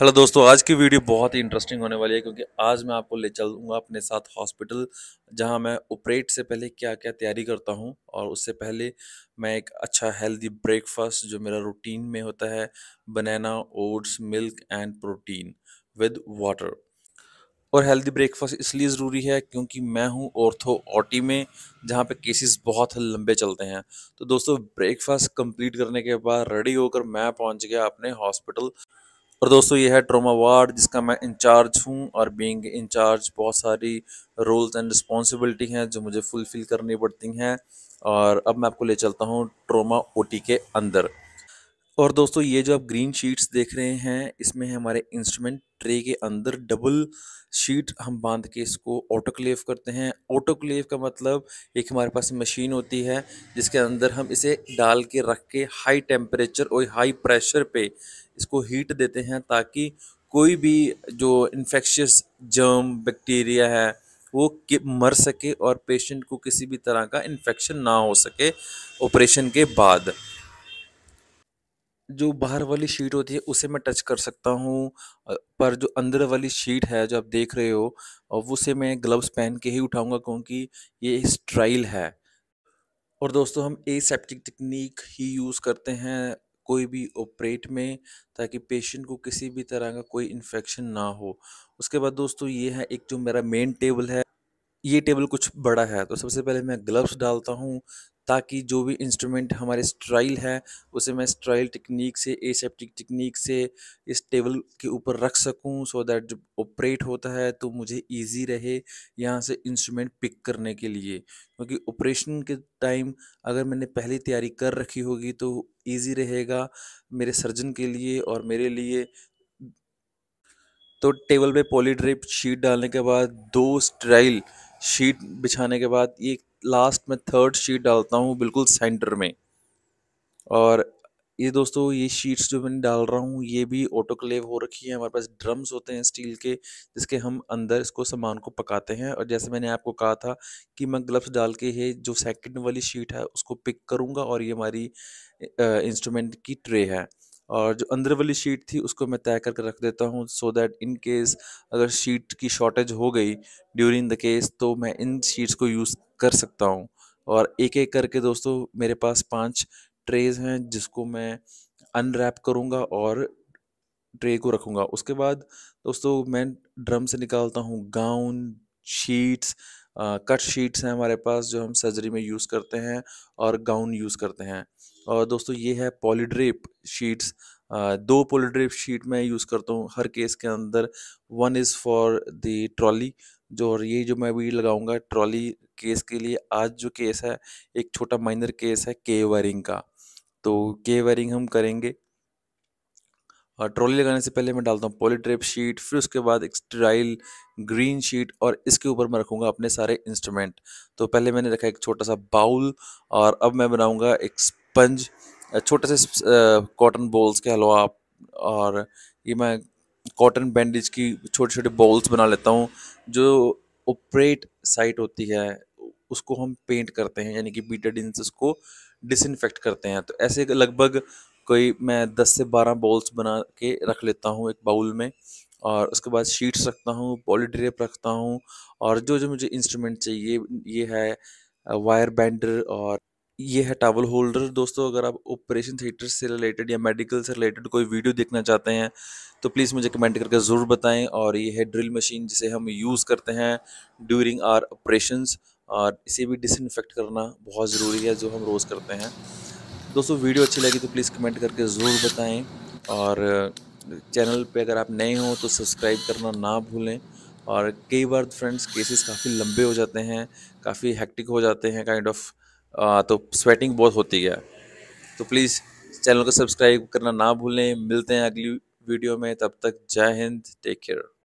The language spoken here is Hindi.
हेलो दोस्तों आज की वीडियो बहुत ही इंटरेस्टिंग होने वाली है क्योंकि आज मैं आपको ले चलूँगा अपने साथ हॉस्पिटल जहां मैं ऑपरेट से पहले क्या क्या तैयारी करता हूं और उससे पहले मैं एक अच्छा हेल्दी ब्रेकफास्ट जो मेरा रूटीन में होता है banana oats milk and protein with water और हेल्दी ब्रेकफास्ट इसलिए ज़रूरी है क्योंकि मैं हूँ औरथो ऑटी में जहाँ पे केसेस बहुत लंबे चलते हैं तो दोस्तों ब्रेकफास्ट कंप्लीट करने के बाद रेडी होकर मैं पहुँच गया अपने हॉस्पिटल और दोस्तों ये है ट्रोमा वार्ड जिसका मैं इंचार्ज हूँ और बीइंग इंचार्ज बहुत सारी रोल्स एंड रिस्पॉन्सिबिलिटी हैं जो मुझे फुलफ़िल करनी पड़ती हैं और अब मैं आपको ले चलता हूँ ट्रोमा ओ के अंदर और दोस्तों ये जो आप ग्रीन शीट्स देख रहे हैं इसमें है हमारे इंस्ट्रूमेंट ट्रे के अंदर डबल शीट हम बांध के इसको ऑटोक्लेव करते हैं ऑटोक्लेव का मतलब एक हमारे पास मशीन होती है जिसके अंदर हम इसे डाल के रख के हाई टेम्परेचर और हाई प्रेशर पे इसको हीट देते हैं ताकि कोई भी जो इन्फेक्शस जर्म बैक्टीरिया है वो मर सके और पेशेंट को किसी भी तरह का इन्फेक्शन ना हो सके ऑपरेशन के बाद जो बाहर वाली शीट होती है उसे मैं टच कर सकता हूँ पर जो अंदर वाली शीट है जो आप देख रहे हो और उसे मैं ग्लव्स पहन के ही उठाऊँगा क्योंकि ये स्ट्राइल है और दोस्तों हम एसेप्टिक टेक्निक ही यूज़ करते हैं कोई भी ऑपरेट में ताकि पेशेंट को किसी भी तरह का कोई इन्फेक्शन ना हो उसके बाद दोस्तों ये है एक जो मेरा मेन टेबल है ये टेबल कुछ बड़ा है तो सबसे पहले मैं ग्लव्स डालता हूँ ताकि जो भी इंस्ट्रूमेंट हमारे स्ट्राइल है उसे मैं स्ट्राइल टेक्निक से एसेप्टिक टेक्निक से इस टेबल के ऊपर रख सकूं सो दैट जब ऑपरेट होता है तो मुझे इजी रहे यहाँ से इंस्ट्रूमेंट पिक करने के लिए क्योंकि तो ऑपरेशन के टाइम अगर मैंने पहली तैयारी कर रखी होगी तो ईजी रहेगा मेरे सर्जन के लिए और मेरे लिए तो टेबल पे पॉलीड्रिप शीट डालने के बाद दो स्ट्राइल शीट बिछाने के बाद ये लास्ट में थर्ड शीट डालता हूँ बिल्कुल सेंटर में और ये दोस्तों ये शीट्स जो मैंने डाल रहा हूँ ये भी ऑटोक्लेव हो रखी है हमारे पास ड्रम्स होते हैं स्टील के जिसके हम अंदर इसको सामान को पकाते हैं और जैसे मैंने आपको कहा था कि मैं ग्लव्स डाल के ये जो सेकंड वाली शीट है उसको पिक करूँगा और ये हमारी इंस्ट्रूमेंट की ट्रे है और जो अंदर वाली शीट थी उसको मैं तय करके रख देता हूँ सो दैट इन केस अगर शीट की शॉर्टेज हो गई ड्यूरिंग द केस तो मैं इन शीट्स को यूज़ कर सकता हूँ और एक एक करके दोस्तों मेरे पास पांच ट्रेज हैं जिसको मैं अनरैप करूँगा और ट्रे को रखूँगा उसके बाद दोस्तों मैं ड्रम से निकालता हूँ गाउन शीट्स कट शीट्स हैं हमारे पास जो हम सर्जरी में यूज़ करते हैं और गाउन यूज़ करते हैं और दोस्तों ये है पॉलीड्रेप शीट्स दो पॉलीड्रेप शीट मैं यूज़ करता हूँ हर केस के अंदर one is for the trolley जो और ये जो मैं अभी लगाऊंगा ट्रॉली केस के लिए आज जो केस है एक छोटा माइनर केस है के वायरिंग का तो के वायरिंग हम करेंगे और ट्रॉली लगाने से पहले मैं डालता हूँ पॉलीट्रेप शीट फिर उसके बाद एक स्टराइल ग्रीन शीट और इसके ऊपर मैं रखूँगा अपने सारे इंस्ट्रूमेंट तो पहले मैंने रखा एक छोटा सा बाउल और अब मैं बनाऊँगा एक पंज छोटे से कॉटन बॉल्स कह लो आप और ये मैं कॉटन बैंडेज की छोटे छोटे बॉल्स बना लेता हूँ जो ओपरेट साइट होती है उसको हम पेंट करते हैं यानी कि बीटाडिन से उसको डिसइनफेक्ट करते हैं तो ऐसे लगभग कोई मैं 10 से 12 बॉल्स बना के रख लेता हूँ एक बाउल में और उसके बाद शीट्स रखता हूँ पॉलीड्रेप रखता हूँ और जो जो मुझे इंस्ट्रूमेंट चाहिए ये है वायर बैंडर और ये है टावल होल्डर दोस्तों अगर आप ऑपरेशन थिएटर से रिलेटेड या मेडिकल से रिलेटेड कोई वीडियो देखना चाहते हैं तो प्लीज़ मुझे कमेंट करके ज़रूर बताएं और ये है ड्रिल मशीन जिसे हम यूज़ करते हैं ड्यूरिंग आर ऑपरेशन और इसे भी डिसइनफेक्ट करना बहुत ज़रूरी है जो हम रोज़ करते हैं दोस्तों वीडियो अच्छी लगी तो प्लीज़ कमेंट करके ज़रूर बताएँ और चैनल पर अगर आप नए हों तो सब्सक्राइब करना ना भूलें और कई बार फ्रेंड्स केसेस काफ़ी लंबे हो जाते हैं काफ़ी हैक्टिक हो जाते हैं काइंड ऑफ तो स्वेटिंग बहुत होती है तो प्लीज़ चैनल को सब्सक्राइब करना ना भूलें मिलते हैं अगली वीडियो में तब तक जय हिंद टेक केयर